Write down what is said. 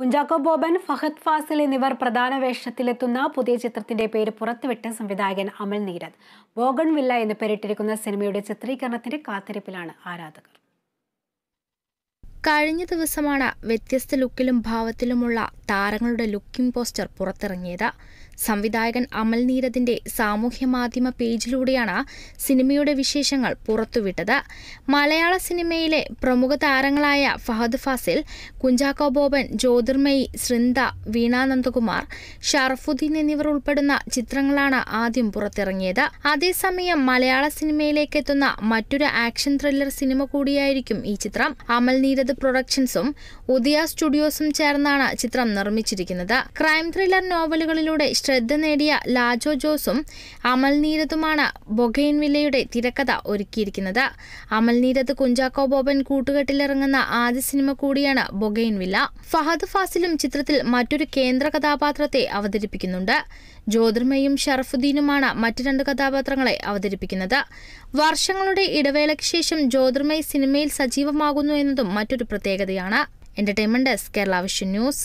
കുഞ്ചാക്കോ ബോബൻ ഫഹദ് ഫാസിൽ എന്നിവർ പ്രധാന വേഷത്തിലെത്തുന്ന പുതിയ ചിത്രത്തിന്റെ പേര് പുറത്തുവിട്ട സംവിധായകൻ അമൽ നീരദ് ബോഗൺ വില്ല എന്ന് പേരിട്ടിരിക്കുന്ന സിനിമയുടെ ചിത്രീകരണത്തിന്റെ കാത്തിരിപ്പിലാണ് ആരാധകർ കഴിഞ്ഞ ദിവസമാണ് വ്യത്യസ്ത ലുക്കിലും ഭാവത്തിലുമുള്ള താരങ്ങളുടെ ലുക്കിംഗ് പോസ്റ്റർ പുറത്തിറങ്ങിയത് സംവിധായകൻ അമൽ നീരദിന്റെ സാമൂഹ്യമാധ്യമ പേജിലൂടെയാണ് സിനിമയുടെ വിശേഷങ്ങൾ പുറത്തുവിട്ടത് മലയാള സിനിമയിലെ പ്രമുഖ താരങ്ങളായ ഫഹദ് ഫാസിൽ കുഞ്ചാക്കോ ബോബൻ ജ്യോതിർമയി ശൃന്ദ വീണാനന്ദകുമാർ നന്ദകുമാർ ഷറഫുദ്ദീൻ എന്നിവർ ഉൾപ്പെടുന്ന ചിത്രങ്ങളാണ് ആദ്യം പുറത്തിറങ്ങിയത് അതേസമയം മലയാള സിനിമയിലേക്കെത്തുന്ന മറ്റൊരു ആക്ഷൻ ത്രില്ലർ സിനിമ കൂടിയായിരിക്കും ഈ ചിത്രം അമൽ നീരദ് പ്രൊഡക്ഷൻസും ഉദിയ സ്റ്റുഡിയോസും ചേർന്നാണ് ചിത്രം നിർമ്മിച്ചിരിക്കുന്നത് ക്രൈം ത്രില്ലർ നോവലുകളിലൂടെ ശ്രദ്ധ നേടിയ ലാജോ ജോസും അമൽ നീരതുമാണ് വില്ലയുടെ തിരക്കഥ ഒരുക്കിയിരിക്കുന്നത് അമൽ നീരത് കുഞ്ചാക്കോ ബോബൻ കൂട്ടുകെട്ടിലിറങ്ങുന്ന ആദ്യ സിനിമ കൂടിയാണ് വില്ല ഫഹദ് ഫാസിലും ചിത്രത്തിൽ മറ്റൊരു കേന്ദ്ര കഥാപാത്രത്തെ അവതരിപ്പിക്കുന്നുണ്ട് ജ്യോതിർമയും ഷറഫുദ്ദീനുമാണ് മറ്റ് രണ്ട് കഥാപാത്രങ്ങളെ അവതരിപ്പിക്കുന്നത് വർഷങ്ങളുടെ ഇടവേളയ്ക്ക് ശേഷം ജ്യോതിർമയ് സിനിമയിൽ സജീവമാകുന്നു എന്നതും മറ്റൊരു പ്രത്യേകതയാണ് entertainment desk Kerala Vision news